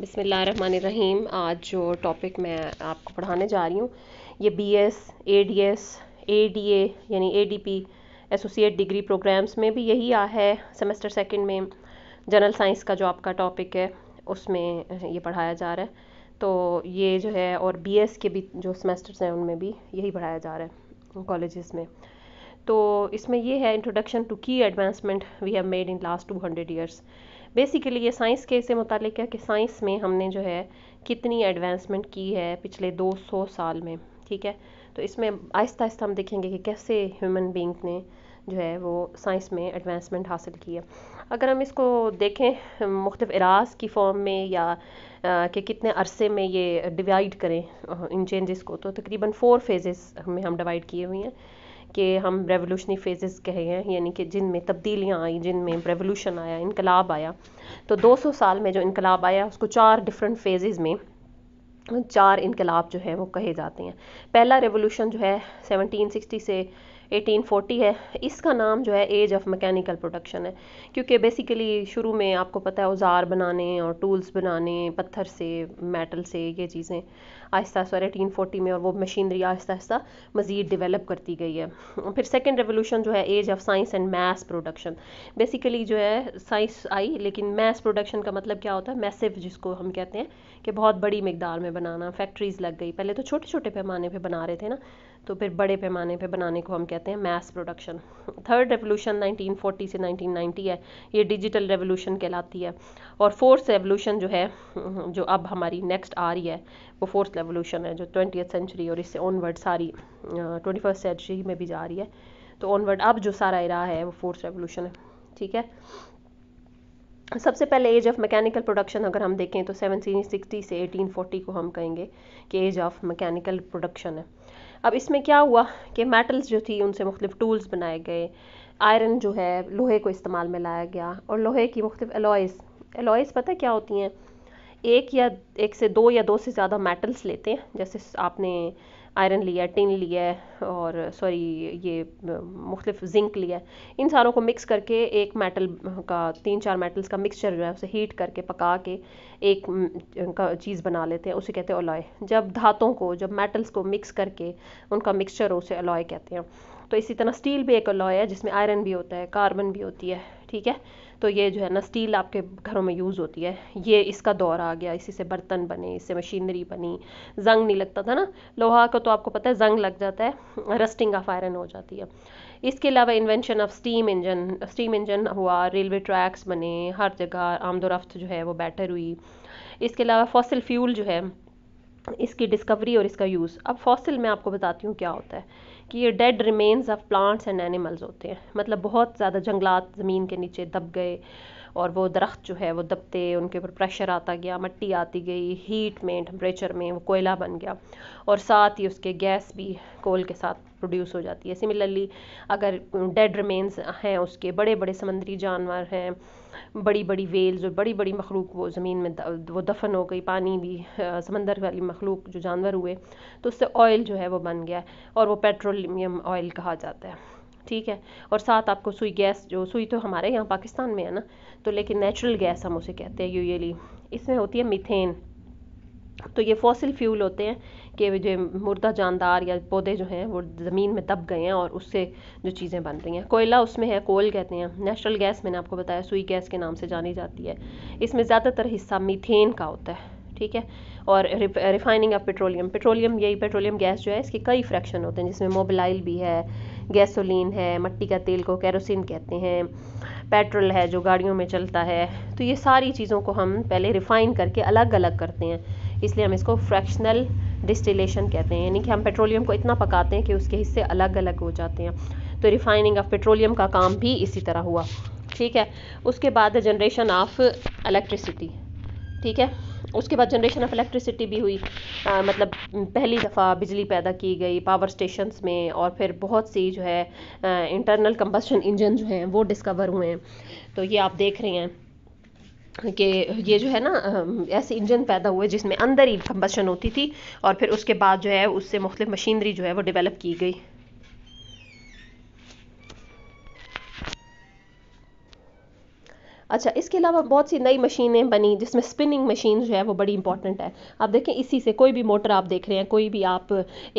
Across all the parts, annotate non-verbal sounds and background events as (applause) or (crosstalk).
बिसमीम आज जो टॉपिक मैं आपको पढ़ाने जा रही हूँ ये B S A D S A D यानी A D P associate degree programs में भी यही आ है सेमेस्टर सेकंड में जनरल साइंस का जो आपका टॉपिक है उसमें ये पढ़ाया जा रहा है तो ये जो है और बी एस के भी जो सेमेस्टर्स हैं उनमें भी यही पढ़ाया जा रहा है कॉलेज़ में तो इसमें ये है इंट्रोडक्शन टू की advancement we have made in last two hundred years basically ये साइंस के से मुतल है कि साइंस में हमने जो है कितनी एडवांसमेंट की है पिछले 200 साल में ठीक है तो इसमें आहिस्ता आहिस्ता हम देखेंगे कि कैसे ह्यूमन बींग ने जो है वो साइंस में एडवांसमेंट हासिल की है अगर हम इसको देखें मुख्तफ इराज की फॉर्म में या कि कितने अरसे में ये डिवाइड करें इन चेंजेस को तो तकरीबन फ़ोर फेजेस में हम डिवाइड किए हुए हैं के हम रेवोल्यूशनरी फेजेस कहे हैं यानी कि जिन में तब्दीलियाँ आई जिन में रेवोल्यूशन आया इनकलाब आया तो 200 साल में जो इनकलाब आया उसको चार डिफरेंट फेजेस में चार इनकलाब जो है वो कहे जाते हैं पहला रेवोल्यूशन जो है 1760 से 1840 है इसका नाम जो है एज ऑफ मैकेनिकल प्रोडक्शन है क्योंकि बेसिकली शुरू में आपको पता है औजार बनाने और टूल्स बनाने पत्थर से मेटल से ये चीज़ें आहिस्ता आहिस्ता एटीन फोटी में और वो मशीनरी आहिस्ता आहिस्ता मज़ीद डेवलप करती गई है फिर सेकेंड रेवोल्यूशन जो है age of science and mass production basically जो है साइंस आई लेकिन मैस प्रोडक्शन का मतलब क्या होता है मैसिव जिसको हम कहते हैं कि बहुत बड़ी मकदार में बनाना फैक्ट्रीज़ लग गई पहले तो छोटे छोटे पैमाने पर बना रहे थे ना तो फिर बड़े पैमाने पे बनाने को हम कहते हैं मैस प्रोडक्शन थर्ड रेवोल्यूशन 1940 से 1990 है ये डिजिटल रेवोल्यूशन कहलाती है और फोर्थ रेवोल्यूशन जो है जो अब हमारी नेक्स्ट आ रही है वो फोर्थ रेवोल्यूशन है जो ट्वेंटी सेंचुरी और इससे ऑनवर्ड सारी ट्वेंटी फर्स्ट सेंचुरी में भी जा रही है तो ऑनवर्ड अब जो सारा इरा है वो फोर्थ रेवोल्यूशन है ठीक है सबसे पहले एज ऑफ मैकेनिकल प्रोडक्शन अगर हम देखें तो सेवनटीन सिक्सटी से एटीन फोर्टी को हम कहेंगे कि एज ऑफ मैकेनिकल प्रोडक्शन है अब इसमें क्या हुआ कि मेटल्स जो थी उनसे मुख्तु टूल्स बनाए गए आयरन जो है लोहे को इस्तेमाल में लाया गया और लोहे की मुख्तु एलॉइस एलॉइस पता क्या होती हैं एक या एक से दो या दो से ज़्यादा मेटल्स लेते हैं जैसे आपने आयरन लिया है टिन लिया है और सॉरी ये मुख्तफ जिंक लिया है इन सारों को मिक्स करके एक मेटल का तीन चार मेटल्स का मिक्सचर जो है उसे हीट करके पका के एक का चीज़ बना लेते हैं उसे कहते हैं अलॉय जब धातों को जब मेटल्स को मिक्स करके उनका मिक्सचर हो उसे अलॉय कहते हैं तो इसी तरह स्टील भी एक अलॉय है जिसमें आयरन भी होता है कार्बन भी होती है ठीक है तो ये जो है ना स्टील आपके घरों में यूज़ होती है ये इसका दौर आ गया इसी से बर्तन बने इससे मशीनरी बनी जंग नहीं लगता था ना लोहा का तो आपको पता है जंग लग जाता है रस्टिंग ऑफ आयरन हो जाती है इसके अलावा invention of steam engine steam engine हुआ रेलवे ट्रैक्स बने हर जगह आमदोरफ्त जो है वो बेटर हुई इसके अलावा फॉसिल फ्यूल जो है इसकी डिस्कवरी और इसका यूज़ अब फॉसिल मैं आपको बताती हूँ क्या होता है कि ये dead remains of plants and animals होते हैं मतलब बहुत ज़्यादा जंगलात ज़मीन के नीचे दब गए और वो दरख्त जो है वो दबते उनके ऊपर प्रेशर आता गया मट्टी आती गई हीट में टेम्परेचर में वो कोयला बन गया और साथ ही उसके गैस भी कोल के साथ प्रोड्यूस हो जाती है सिमिलरली अगर डेड रिमेन्स हैं उसके बड़े बड़े समंदरी जानवर हैं बड़ी बड़ी वेल्स और बड़ी बड़ी मखलूक वो ज़मीन में वो दफन हो गई पानी भी समंदर वाली मखलूक जो जानवर हुए तो उससे ऑयल जो है वो बन गया और वो पेट्रोलियम ऑयल कहा जाता है ठीक है और साथ आपको सुई गैस जो सुई तो हमारे यहाँ पाकिस्तान में है ना तो लेकिन नेचुरल गैस हम उसे कहते हैं यूजली इसमें होती है मिथेन तो ये फॉसिल फ्यूल होते हैं कि जो मुर्दा जानदार या पौधे जो हैं वो ज़मीन में दब गए हैं और उससे जो चीज़ें बन रही हैं कोयला उसमें है कोल कहते हैं नेचुरल गैस मैंने आपको बताया सुई गैस के नाम से जानी जाती है इसमें ज़्यादातर हिस्सा मीथेन का होता है ठीक है और रिफाइनिंग ऑफ पेट्रोलियम पेट्रोलियम यही पेट्रोलियम गैस जो है इसके कई फ्रैक्शन होते हैं जिसमें मोबिलाइल भी है गैसोलीन है मट्टी का तेल को कैरोसिन कहते हैं पेट्रोल है जो गाड़ियों में चलता है तो ये सारी चीज़ों को हम पहले रिफ़ाइन करके अलग अलग करते हैं इसलिए हम इसको फ्रैक्शनल डिस्टिलेशन कहते हैं यानी कि हम पेट्रोलियम को इतना पकाते हैं कि उसके हिस्से अलग अलग हो जाते हैं तो रिफाइनिंग ऑफ पेट्रोलियम का काम भी इसी तरह हुआ ठीक है उसके बाद जनरेशन ऑफ इलेक्ट्रिसिटी ठीक है उसके बाद जनरेशन ऑफ इलेक्ट्रिसिटी भी हुई आ, मतलब पहली दफ़ा बिजली पैदा की गई पावर स्टेशंस में और फिर बहुत सी जो है इंटरनल कंबस्टन इंजन जो हैं वो डिस्कवर हुए हैं तो ये आप देख रहे हैं कि ये जो है ना ऐसे इंजन पैदा हुए जिसमें अंदर ही कम्बशन होती थी और फिर उसके बाद जो है उससे मुख्तु मशीनरी जो है वो डेवलप की गई अच्छा इसके अलावा बहुत सी नई मशीनें बनी जिसमें स्पिनिंग मशीन जो है वो बड़ी इंपॉर्टेंट है आप देखें इसी से कोई भी मोटर आप देख रहे हैं कोई भी आप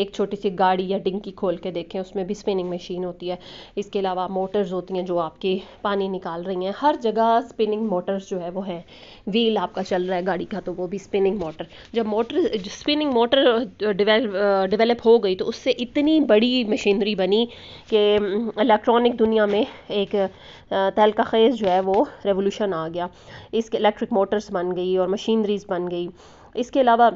एक छोटी सी गाड़ी या डिंकी खोल के देखें उसमें भी स्पिनिंग मशीन होती है इसके अलावा मोटर्स होती हैं जो आपकी पानी निकाल रही हैं हर जगह स्पिनिंग मोटर्स जो है वो हैं व्हील आपका चल रहा है गाड़ी का तो वो भी स्पिनिंग मोटर जब मोटर स्पिनिंग मोटर डिवेलप हो गई तो उससे इतनी बड़ी मशीनरी बनी कि इलेक्ट्रॉनिक दुनिया में एक तहलका खेज जो है वो रेवोल्यूशन आ गया इसके इलेक्ट्रिक मोटर्स बन गई और मशीनरीज़ बन गई इसके अलावा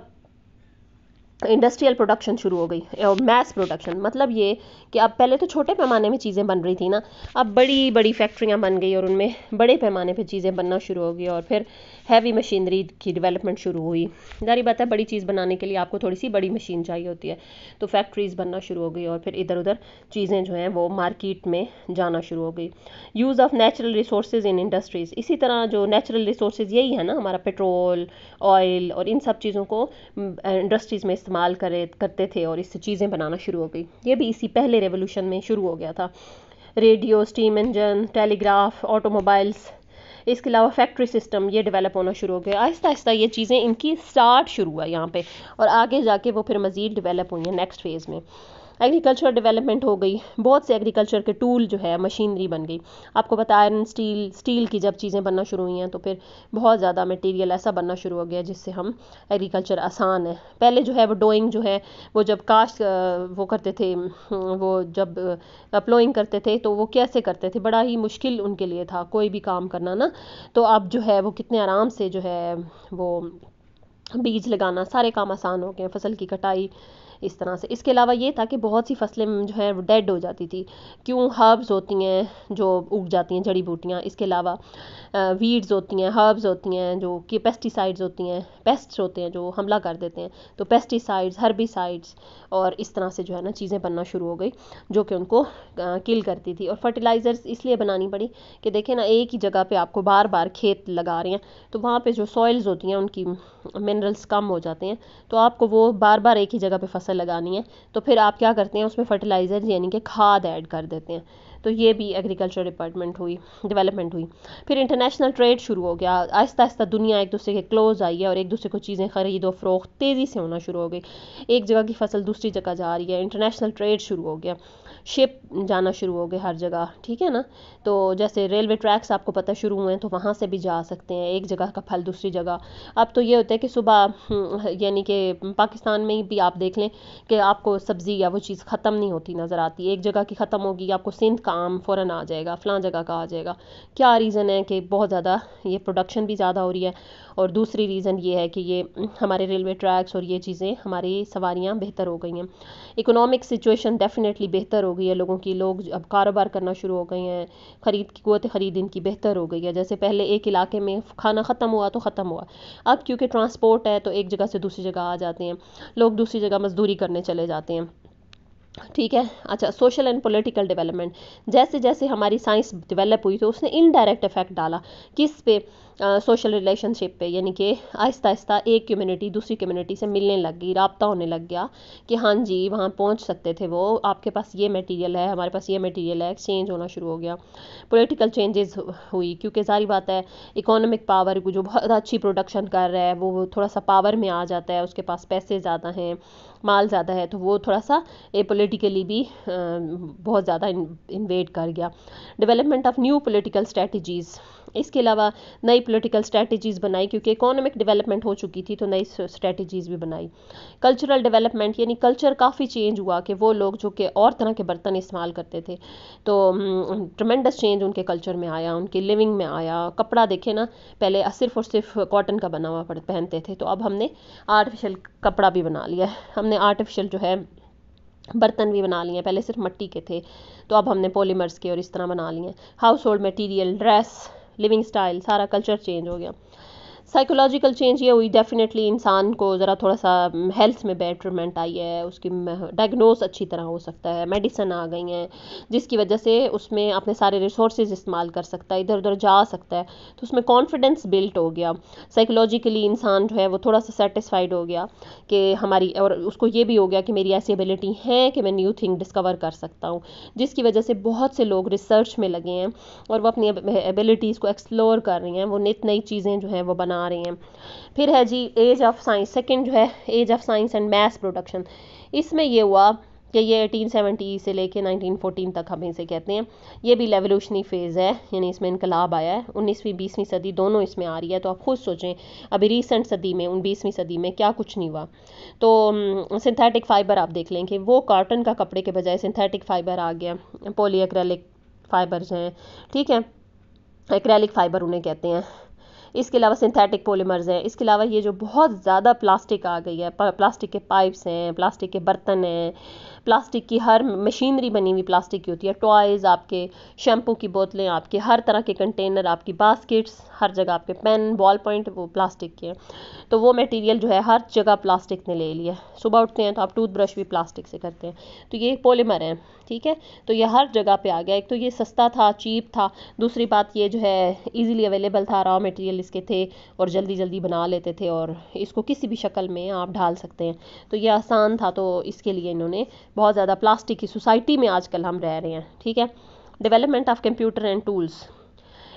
इंडस्ट्रियल प्रोडक्शन शुरू हो गई और मैस प्रोडक्शन मतलब ये कि अब पहले तो छोटे पैमाने में चीज़ें बन रही थी ना अब बड़ी बड़ी फैक्ट्रियाँ बन गई और उनमें बड़े पैमाने पे चीज़ें बनना शुरू हो गई और फिर हैवी मशीनरी की डेवलपमेंट शुरू हुई जारी बात है बड़ी चीज़ बनाने के लिए आपको थोड़ी सी बड़ी मशीन चाहिए होती है तो फैक्ट्रीज़ बनना शुरू हो गई और फिर इधर उधर चीज़ें जो हैं वो मार्केट में जाना शुरू हो गई use of natural resource in industries इसी तरह जो नेचुरल रिसोर्स यही है ना हमारा पेट्रोल ऑयल और इन सब चीज़ों को इंडस्ट्रीज़ में इस्तेमाल करे करते थे और इससे चीज़ें बनाना शुरू हो गई ये भी इसी पहले रेवोल्यूशन में शुरू हो गया था radio steam engine telegraph automobiles इसके अलावा फैक्ट्री सिस्टम ये डेवलप होना शुरू हो गया आहिस्ता आहिस्ता ये चीज़ें इनकी स्टार्ट शुरू हुआ यहाँ पे और आगे जाके वो फिर मज़ीद डेवलप हुई हैं नेक्स्ट फेज़ में एग्रीकल्चर डेवलपमेंट हो गई बहुत से एग्रीकल्चर के टूल जो है मशीनरी बन गई आपको पता आयरन स्टील स्टील की जब चीज़ें बनना शुरू हुई हैं तो फिर बहुत ज़्यादा मटेरियल ऐसा बनना शुरू हो गया जिससे हम एग्रीकल्चर आसान है पहले जो है वो डोइंग जो है वो जब काश्त वो करते थे वो जब प्लोइंग करते थे तो वो कैसे करते थे बड़ा ही मुश्किल उनके लिए था कोई भी काम करना ना तो अब जो है वो कितने आराम से जो है वो बीज लगाना सारे काम आसान हो गए फसल की कटाई इस तरह से इसके अलावा ये था कि बहुत सी फसलें जो है डेड हो जाती थी क्यों हर्ब्स होती हैं जो उग जाती हैं जड़ी बूटियाँ इसके अलावा वीड्स होती हैं हर्ब्स होती हैं जो कि पेस्टिसाइड्स होती हैं पेस्ट्स होते हैं जो हमला कर देते हैं तो पेस्टिसाइड्स हर्बिसाइड्स और इस तरह से जो है ना चीज़ें बनना शुरू हो गई जो कि उनको किल करती थी और फर्टिलाइज़र्स इसलिए बनानी पड़ी कि देखें ना एक ही जगह पे आपको बार बार खेत लगा रहे हैं तो वहाँ पे जो सॉइल्स होती हैं उनकी मिनरल्स कम हो जाते हैं तो आपको वो बार बार एक ही जगह पे फसल फसल लगानी है तो फिर आप क्या करते हैं उसमें फ़र्टिलाइज़र यानी कि खाद ऐड कर देते हैं तो ये भी एग्रीकल्चर डिपार्टमेंट हुई डेवलपमेंट हुई फिर इंटरनेशनल ट्रेड शुरू हो गया आहिस्ता आहिस्ता दुनिया एक दूसरे के क्लोज आई है और एक दूसरे को चीज़ें खरीद और फ़रोख्त तेज़ी से होना शुरू हो गई एक जगह की फसल दूसरी जगह जा रही है इंटरनेशनल ट्रेड शुरू हो गया शिप जाना शुरू हो गए हर जगह ठीक है ना तो जैसे रेलवे ट्रैक्स आपको पता शुरू हुए हैं तो वहाँ से भी जा सकते हैं एक जगह का फल दूसरी जगह अब तो ये होता है कि सुबह हम्म, यानी कि पाकिस्तान में भी आप देख लें कि आपको सब्ज़ी या वो चीज़ ख़त्म नहीं होती नज़र आती एक जगह की ख़त्म होगी आपको सिंध का आम फ़ौर आ जाएगा फ़लाँ जगह का आ जाएगा क्या रीज़न है कि बहुत ज़्यादा ये प्रोडक्शन भी ज़्यादा हो रही है और दूसरी रीज़न ये है कि ये हम्म, हमारे रेलवे ट्रैक्स और ये चीज़ें हमारी सवारियाँ बेहतर हो गई हैं इकोनॉमिक सिचुएशन डेफिनेटली बेहतर हो गई है लोगों की लोग अब कारोबार करना शुरू हो गए हैं ख़रीद की कुत ख़रीद इनकी बेहतर हो गई है जैसे पहले एक इलाके में खाना ख़त्म हुआ तो ख़त्म हुआ अब क्योंकि ट्रांसपोर्ट है तो एक जगह से दूसरी जगह आ जाते हैं लोग दूसरी जगह मज़दूरी करने चले जाते हैं ठीक है अच्छा सोशल एंड पॉलिटिकल डेवलपमेंट जैसे जैसे हमारी साइंस डेवलप हुई तो उसने इनडायरेक्ट इफेक्ट डाला किस पे सोशल रिलेशनशिप पे यानी कि आहिस्ता आहिस्ता एक कम्युनिटी दूसरी कम्युनिटी से मिलने लग गई रबता होने लग गया कि हाँ जी वहाँ पहुँच सकते थे वो आपके पास ये मटेरियल है हमारे पास ये मटेरियल है एक्सचेंज होना शुरू हो गया पॉलिटिकल चेंजेस हुई क्योंकि सारी बात है इकोनॉमिक पावर जो बहुत अच्छी प्रोडक्शन कर रहा है वो थोड़ा सा पावर में आ जाता है उसके पास पैसे ज़्यादा हैं माल ज़्यादा है तो वो थोड़ा सा ए पोलिटिकली भी बहुत ज़्यादा इन्वेट कर गया development of new political strategies इसके अलावा नई पोलिटिकल स्ट्रैटेजीज़ बनाई क्योंकि इकोनॉमिक डेवलपमेंट हो चुकी थी तो नई स्ट्रैटेजीज़ भी बनाई कल्चरल डेवलपमेंट यानी कल्चर काफ़ी चेंज हुआ कि वो लोग जो कि और तरह के बर्तन इस्तेमाल करते थे तो ट्रमेंडस चेंज उनके कल्चर में आया उनके लिविंग में आया कपड़ा देखे ना पहले सिर्फ और सिर्फ कॉटन का बना हुआ पहनते थे तो अब हमने आर्टिफिशियल कपड़ा भी बना लिया हमने आर्टिफिशियल जो है बर्तन भी बना लिए पहले सिर्फ मट्टी के थे तो अब हमने पॉलीमर्स के और इस तरह बना लिए household material dress living style सारा कल्चर चेंज हो गया साइकोलॉजिकल चेंज ये हुई डेफिनेटली इंसान को ज़रा थोड़ा सा हेल्थ um, में बेटरमेंट आई है उसकी डायग्नोस अच्छी तरह हो सकता है मेडिसन आ गई हैं जिसकी वजह से उसमें अपने सारे रिसोर्स इस्तेमाल कर सकता है इधर उधर जा सकता है तो उसमें कॉन्फिडेंस बिल्ट हो गया साइकोलॉजिकली इंसान जो है वो थोड़ा सा सेटिस्फाइड हो गया कि हमारी और उसको ये भी हो गया कि मेरी ऐसी एबिलिटी है कि मैं न्यू थिंग डिस्कवर कर सकता हूँ जिसकी वजह से बहुत से लोग रिसर्च में लगे हैं और वो अपनी एबिलिटीज़ को एक्सप्लोर कर रही हैं वो नित नई चीज़ें जो हैं वो बना आ रही हैं फिर है जी एज ऑफ साइंस सेकेंड जो है age of science and mass production इसमें ये हुआ कि ये 1870 से लेके 1914 तक हम इसे कहते हैं ये भी रेवोल्यूशनरी फ़ेज़ है यानी इसमें इनकलाब आया है 19वीं 20वीं सदी दोनों इसमें आ रही है तो आप खुद सोचें अभी रीसेंट सदी में उन बीसवीं सदी में क्या कुछ नहीं हुआ तो सिंथेटिक फ़ाइबर आप देख लें कि वो कॉटन का कपड़े के बजाय सिंथेटिक फ़ाइबर आ गया पोलियक्रलिक फ़ाइबर्स हैं ठीक है एक्रैलिक फ़ाइबर उन्हें कहते हैं इसके अलावा सिंथेटिक पॉलीमर्स हैं इसके अलावा ये जो बहुत ज़्यादा प्लास्टिक आ गई है प्लास्टिक के पाइप्स हैं प्लास्टिक के बर्तन हैं प्लास्टिक की हर मशीनरी बनी हुई प्लास्टिक की होती है टॉयज़ आपके शैम्पू की बोतलें आपके हर तरह के कंटेनर आपकी बास्केट्स हर जगह आपके पेन बॉल पॉइंट वो प्लास्टिक के हैं तो वो मटेरियल जो है हर जगह प्लास्टिक ने ले लिया सुबह उठते हैं तो आप टूथब्रश भी प्लास्टिक से करते हैं तो ये पोलीमर है ठीक है तो ये हर जगह पर आ गया एक तो ये सस्ता था चीप था दूसरी बात ये जो है ईज़िली अवेलेबल था रॉ मटेरियल इसके थे और जल्दी जल्दी बना लेते थे और इसको किसी भी शक्ल में आप ढाल सकते हैं तो ये आसान था तो इसके लिए इन्होंने बहुत ज़्यादा प्लास्टिक की सोसाइटी में आजकल हम रह रहे हैं ठीक है development of computer and tools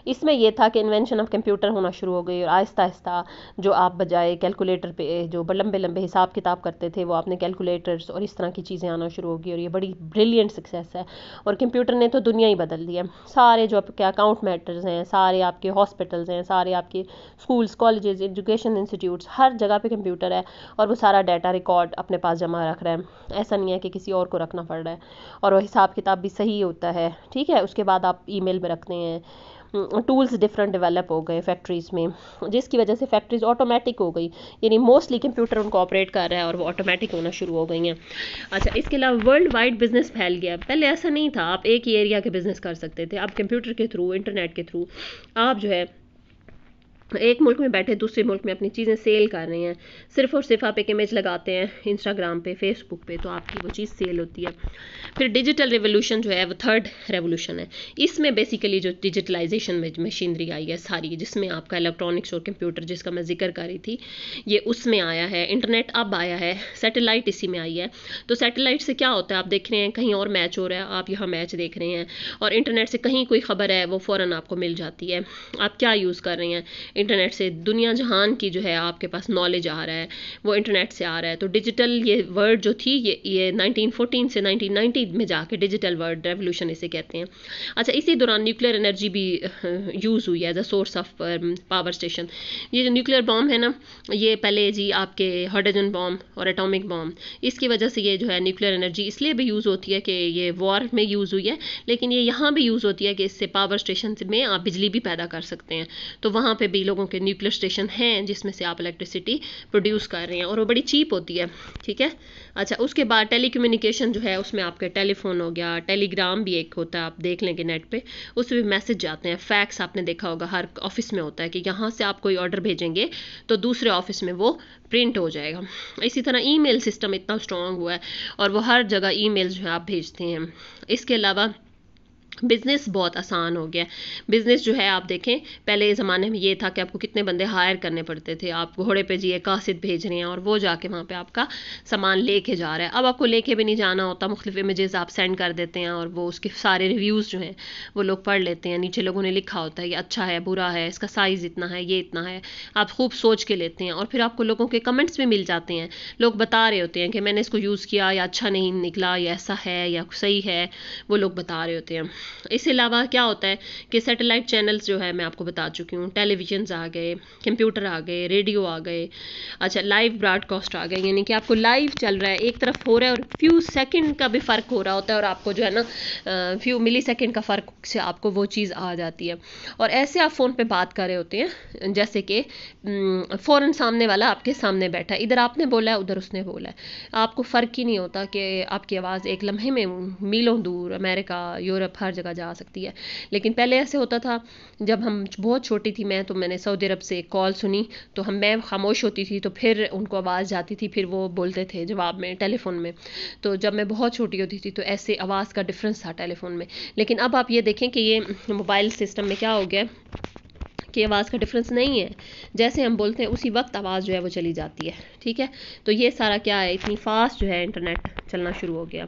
इसमें यह था कि इन्वेंशन ऑफ कंप्यूटर होना शुरू हो गई और आहिस्ता आहिस्ता जो आप बजाय कैलकुलेटर पे जो लंबे लंबे हिसाब किताब करते थे वो आपने कैलकुलेटर्स और इस तरह की चीज़ें आना शुरू हो गई और ये बड़ी ब्रिलियंट सक्सेस है और कंप्यूटर ने तो दुनिया ही बदल दी है सारे जो आपके अकाउंट मैटर्स हैं सारे आपके हॉस्पिटल्स हैं सारे आपके स्कूल्स कॉलेज एजुकेशन इंस्टीट्यूट्स हर जगह पर कंप्यूटर है और वो सारा डाटा रिकॉर्ड अपने पास जमा रख रहा है ऐसा नहीं है कि किसी और को रखना पड़ रहा है और वो हिसाब किताब भी सही होता है ठीक है उसके बाद आप मेल में रखते हैं टूल्स डिफरेंट डिवेलप हो गए फैक्ट्रीज़ में जिसकी वजह से फैक्ट्रीज़ ऑटोमेटिक हो गई यानी मोस्टली कंप्यूटर उनको ऑपरेट कर रहा है और वो ऑटोमेटिक होना शुरू हो गई हैं अच्छा इसके अलावा वर्ल्ड वाइड बिजनेस फैल गया पहले ऐसा नहीं था आप एक ही एरिया के बिज़नेस कर सकते थे अब कंप्यूटर के थ्रू इंटरनेट के थ्रू आप जो है एक मुल्क में बैठे दूसरे मुल्क में अपनी चीज़ें सेल कर रहे हैं सिर्फ़ और सिर्फ आप एक इमेज लगाते हैं इंस्टाग्राम पे फेसबुक पे तो आपकी वो चीज़ सेल होती है फिर डिजिटल रेवोल्यूशन जो है वो थर्ड रेवोल्यूशन है इसमें बेसिकली जो डिजिटलाइजेशन मशीनरी आई है सारी जिसमें आपका इलेक्ट्रॉनिक्स और कंप्यूटर जिसका मैं जिक्र कर रही थी ये उसमें आया है इंटरनेट अब आया है सेटेलाइट इसी में आई है तो सेटेलाइट से क्या होता है आप देख रहे हैं कहीं और मैच हो रहा है आप यहाँ मैच देख रहे हैं और इंटरनेट से कहीं कोई ख़बर है वो फ़ौर आपको मिल जाती है आप क्या यूज़ कर रहे हैं इंटरनेट से दुनिया जहान की जो है आपके पास नॉलेज आ रहा है वो इंटरनेट से आ रहा है तो डिजिटल ये वर्ड जो थी ये ये 1914 से 1990 में जाके डिजिटल वर्ड रेवोल्यूशन इसे कहते हैं अच्छा इसी दौरान न्यूक्लियर एनर्जी भी यूज़ (laughs) हुई as a source of power station ये जो न्यूक्लियर बॉम्ब है ना ये पहले जी आपके हाइड्रोजन बॉम्ब और एटॉमिक बॉम्ब इसकी वजह से ये जो है न्यूक्लियर एनर्जी इसलिए भी यूज़ होती है कि ये वॉर में यूज़ हुई है लेकिन ये यहाँ भी यूज़ होती है कि इससे पावर स्टेशन में आप बिजली भी पैदा कर सकते हैं तो वहाँ पर भी लोगों के न्यूक्लियर स्टेशन हैं जिसमें से आप इलेक्ट्रिसिटी प्रोड्यूस कर रहे हैं और वो बड़ी चीप होती है ठीक है अच्छा उसके बाद टेली जो है उसमें आपके टेलीफोन हो गया टेलीग्राम भी एक होता है आप देख लेंगे नेट पर उसमें भी मैसेज जाते हैं फैक्स आपने देखा होगा हर ऑफिस में होता है कि यहाँ से आप कोई ऑर्डर भेजेंगे तो दूसरे ऑफिस में वो प्रिंट हो जाएगा इसी तरह ईमेल सिस्टम इतना स्ट्रांग हुआ है और वो हर जगह ईमेल जो है आप भेजते हैं इसके अलावा बिज़नेस बहुत आसान हो गया बिज़नेस जो है आप देखें पहले ज़माने में ये था कि आपको कितने बंदे हायर करने पड़ते थे आप घोड़े पे जिए कासिद भेज रहे हैं और वो जाके वहाँ पे आपका सामान लेके जा रहा है अब आपको लेके भी नहीं जाना होता मुख्तफ इमेजेस आप सेंड कर देते हैं और वो उसके सारे रिव्यूज़ जो हैं वो लोग पढ़ लेते हैं नीचे लोगों ने लिखा होता है ये अच्छा है बुरा है इसका साइज़ इतना है ये इतना है आप खूब सोच के लेते हैं और फिर आपको लोगों के कमेंट्स भी मिल जाते हैं लोग बता रहे होते हैं कि मैंने इसको यूज़ किया या अच्छा नहीं निकला या ऐसा है या सही है वो लोग बता रहे होते हैं इस अलावा क्या होता है कि सैटेलाइट चैनल्स जो है मैं आपको बता चुकी हूँ टेलीविजन्स आ गए कंप्यूटर आ गए रेडियो आ गए अच्छा लाइव ब्रॉडकास्ट आ गए यानी कि आपको लाइव चल रहा है एक तरफ हो रहा है और फ्यू सेकंड का भी फ़र्क हो रहा होता है और आपको जो है ना फ्यू मिली सेकेंड का फ़र्क से आपको वो चीज़ आ जाती है और ऐसे आप फ़ोन पर बात कर रहे होते हैं जैसे कि फ़ौर सामने वाला आपके सामने बैठा है इधर आपने बोला है उधर उसने बोला है आपको फ़र्क ही नहीं होता कि आपकी आवाज़ एक लम्हे में मीलों दूर अमेरिका यूरोप हर हर जगह जा सकती है लेकिन पहले ऐसे होता था जब हम बहुत छोटी थी मैं तो मैंने सऊदी अरब से कॉल सुनी तो हम मैं खामोश होती थी तो फिर उनको आवाज़ जाती थी फिर वो बोलते थे जवाब में टेलीफोन में तो जब मैं बहुत छोटी होती थी तो ऐसे आवाज़ का डिफरेंस था टेलीफोन में लेकिन अब आप ये देखें कि ये मोबाइल सिस्टम में क्या हो गया कि आवाज़ का डिफरेंस नहीं है जैसे हम बोलते हैं उसी वक्त आवाज़ जो है वो चली जाती है ठीक है तो ये सारा क्या है इतनी फास्ट जो है इंटरनेट चलना शुरू हो गया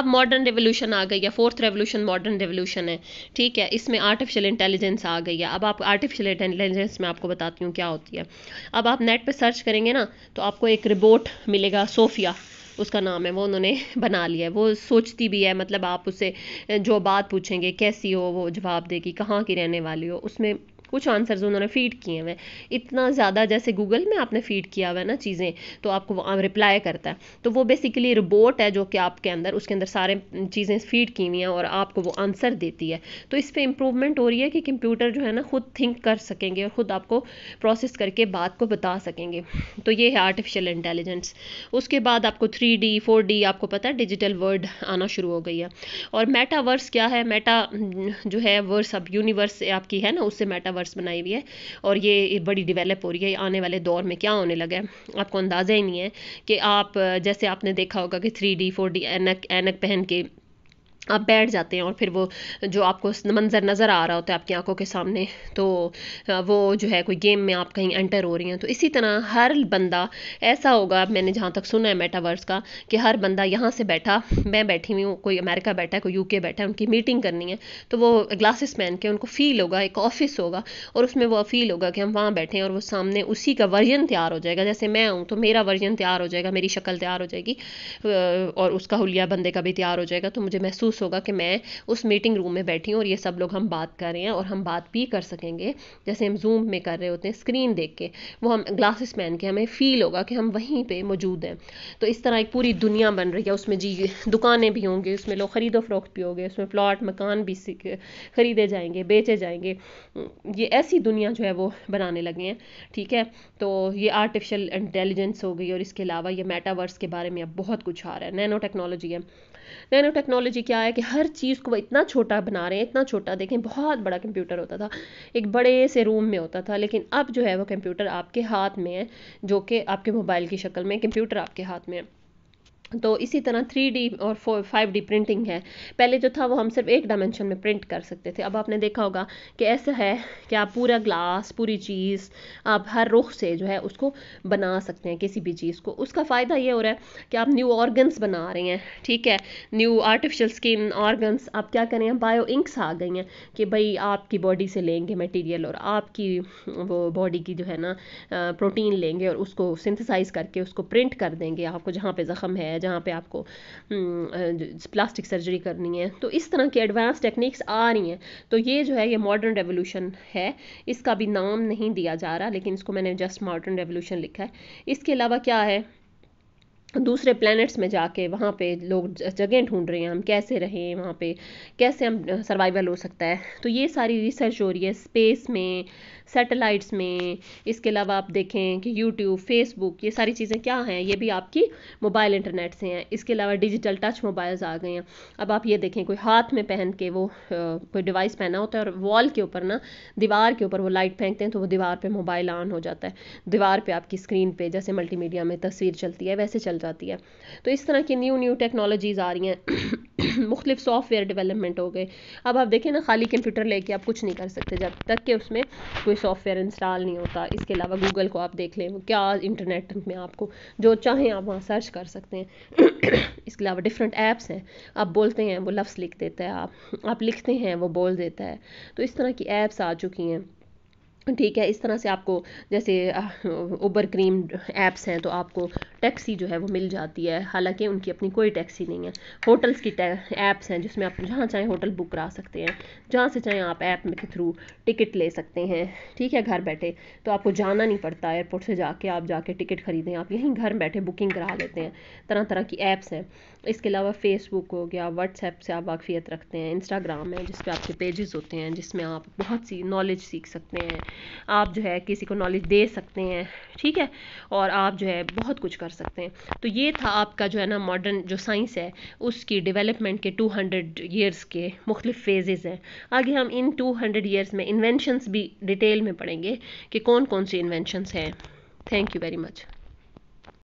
अब मॉडर्न रेवोल्यूशन आ गई है फोर्थ रेवोल्यूशन मॉडर्न रेवोल्यूशन है ठीक है इसमें आर्टिफिशियल इंटेलिजेंस आ गई है अब आप आर्टिफिशियल इंटेलिजेंस में आपको बताती हूँ क्या होती है अब आप नेट पर सर्च करेंगे ना तो आपको एक रिबोट मिलेगा सोफिया उसका नाम है वो उन्होंने (laughs) बना लिया है वो सोचती भी है मतलब आप उससे जो बात पूछेंगे कैसी हो वो जवाब देगी कहाँ की रहने वाली हो उसमें कुछ आंसर्स उन्होंने फीड किए हुए इतना ज़्यादा जैसे गूगल में आपने फीड किया हुआ है ना चीज़ें तो आपको रिप्लाई करता है तो वो बेसिकली रोबोट है जो कि आपके अंदर उसके अंदर सारे चीज़ें फीड की हुई हैं और आपको वो आंसर देती है तो इस पर इम्प्रूवमेंट हो रही है कि कंप्यूटर जो है ना खुद थिंक कर सकेंगे और ख़ुद आपको प्रोसेस करके बात को बता सकेंगे तो ये है आर्टिफिशियल इंटेलिजेंस उसके बाद आपको थ्री डी फोर डी आपको पता है डिजिटल वर्ल्ड आना शुरू हो गई है और मेटावर्स क्या है मेटा जो है वर्स अब यूनिवर्स आपकी है ना उससे मेटावर्स आर्ट्स बनाई हुई है और ये बड़ी डिवेलप हो रही है आने वाले दौर में क्या होने लगा है आपको अंदाज़ा ही नहीं है कि आप जैसे आपने देखा होगा कि थ्री डी फोर डी एनक एनक पहन के आप बैठ जाते हैं और फिर वो जो आपको मंज़र नज़र आ रहा होता है आपकी आंखों के सामने तो वो जो है कोई गेम में आप कहीं एंटर हो रही हैं तो इसी तरह हर बंदा ऐसा होगा मैंने जहाँ तक सुना है मेटावर्स का कि हर बंदा यहाँ से बैठा मैं बैठी हुई हूँ कोई अमेरिका बैठा है कोई यूके बैठा है उनकी मीटिंग करनी है तो वो ग्लासेस पहन के उनको फ़ील होगा एक ऑफिस होगा और उसमें वो फील होगा कि हम वहाँ बैठे हैं और वो सामने उसी का वर्जन तैयार हो जाएगा जैसे मैं हूँ तो मेरा वर्जन तैयार हो जाएगा मेरी शक्ल तैयार हो जाएगी और उसका हुलिया बंदे का भी तैयार हो जाएगा तो मुझे महसूस महसूस होगा कि मैं उस मीटिंग रूम में बैठी हूँ और ये सब लोग हम बात कर रहे हैं और हम बात भी कर सकेंगे जैसे हम जूम में कर रहे होते हैं स्क्रीन देख के वो हम ग्लासेस पहन के हमें फील होगा कि हम वहीं पर मौजूद हैं तो इस तरह एक पूरी दुनिया बन रही है उसमें जी दुकानें भी होंगी उसमें लोग ख़रीदो फरोख्त भी होंगे उसमें प्लाट मकान भी ख़रीदे जाएंगे बेचे जाएंगे ये ऐसी दुनिया जो है वो बनाने लगे हैं ठीक है तो ये आर्टिफिशियल इंटेलिजेंस हो गई और इसके अलावा ये मेटावर्स के बारे में अब बहुत कुछ आ रहा है नैनो टेक्नोलॉजी है नैनो टेक्नोलॉजी क्या है कि हर चीज़ को वो इतना छोटा बना रहे हैं इतना छोटा देखें बहुत बड़ा कंप्यूटर होता था एक बड़े से रूम में होता था लेकिन अब जो है वो कंप्यूटर आपके हाथ में है जो कि आपके मोबाइल की शक्ल में कंप्यूटर आपके हाथ में है तो इसी तरह थ्री डी और फो फाइव डी प्रिंटिंग है पहले जो था वो हम सिर्फ एक डायमेंशन में प्रिंट कर सकते थे अब आपने देखा होगा कि ऐसा है कि आप पूरा ग्लास पूरी चीज़ आप हर रुख से जो है उसको बना सकते हैं किसी भी चीज़ को उसका फ़ायदा ये हो रहा है कि आप न्यू ऑर्गन्स बना रहे हैं ठीक है न्यू आर्टिफिशल स्किन ऑर्गन्स आप क्या करें बायो इंक्स आ गई हैं कि भाई आपकी बॉडी से लेंगे मटीरियल और आपकी वो बॉडी की जो है ना प्रोटीन लेंगे और उसको सिंथिसाइज़ करके उसको प्रिंट कर देंगे आपको जहाँ पर ज़ख़म है जहाँ पे आपको प्लास्टिक हम्म, सर्जरी करनी है तो इस तरह की एडवांस टेक्निक्स आ रही हैं तो ये जो है ये मॉडर्न रेवोल्यूशन है इसका भी नाम नहीं दिया जा रहा लेकिन इसको मैंने जस्ट मॉडर्न रेवोल्यूशन लिखा है इसके अलावा क्या है दूसरे प्लैनेट्स में जाके वहाँ पे लोग जगह ढूंढ रहे हैं हम कैसे रहें वहाँ पे कैसे हम सर्वाइवल हो सकता है तो ये सारी रिसर्च हो रही है स्पेस में सैटेलाइट्स में इसके अलावा आप देखें कि यूट्यूब फेसबुक ये सारी चीज़ें क्या हैं ये भी आपकी मोबाइल इंटरनेट से हैं इसके अलावा डिजिटल टच मोबाइल्स आ गए हैं अब आप ये देखें कोई हाथ में पहन के वो कोई डिवाइस पहना होता है और वॉल के ऊपर ना दीवार के ऊपर वो लाइट फेंकते हैं तो वो दीवार पर मोबाइल ऑन हो जाता है दीवार पर आपकी स्क्रीन पर जैसे मल्टीमीडिया में तस्वीर चलती है वैसे चल जाता जाती है तो इस तरह की न्यू न्यू टेक्नोलॉजीज़ आ रही हैं मुख्तफ सॉफ्टवेयर डेवलपमेंट हो गए अब आप देखें ना खाली कंप्यूटर लेके आप कुछ नहीं कर सकते जब तक कि उसमें कोई सॉफ्टवेयर इंस्टॉल नहीं होता इसके अलावा गूगल को आप देख लें क्या इंटरनेट में आपको जो चाहें आप वहाँ सर्च कर सकते हैं (coughs) इसके अलावा डिफरेंट ऐप्स हैं आप बोलते हैं वो लफ्स लिख देता है आप आप लिखते हैं वो बोल देता है तो इस तरह की ऐप्स आ चुकी हैं ठीक है इस तरह से आपको जैसे ऊबर क्रीम ऐप्स हैं तो आपको टैक्सी जो है वो मिल जाती है हालांकि उनकी अपनी कोई टैक्सी नहीं है होटल्स की ऐप्स हैं जिसमें आप जहाँ चाहें होटल बुक करा सकते हैं जहाँ से चाहें आप ऐप के थ्रू टिकट ले सकते हैं ठीक है घर बैठे तो आपको जाना नहीं पड़ता एयरपोर्ट से जाके आप जाके टिकट खरीदें आप यहीं घर बैठे बुकिंग करा लेते हैं तरह तरह की ऐप्स हैं इसके अलावा फेसबुक हो गया व्हाट्सएप से आप वाकफियत रखते हैं इंस्टाग्राम है जिस पर आपके पेजेस होते हैं जिसमें आप बहुत सी नॉलेज सीख सकते हैं आप जो है किसी को नॉलेज दे सकते हैं ठीक है और आप जो है बहुत कुछ कर सकते हैं तो ये था आपका जो है ना मॉडर्न जो साइंस है उसकी डेवलपमेंट के 200 हंड्रेड ईयर्स के मुख्तलिफ फेजेज़ हैं आगे हम इन 200 हंड्रेड ईयर्स में इन्वेंशनस भी डिटेल में पढ़ेंगे कि कौन कौन सी इन्वेंशनस हैं थैंक यू वेरी मच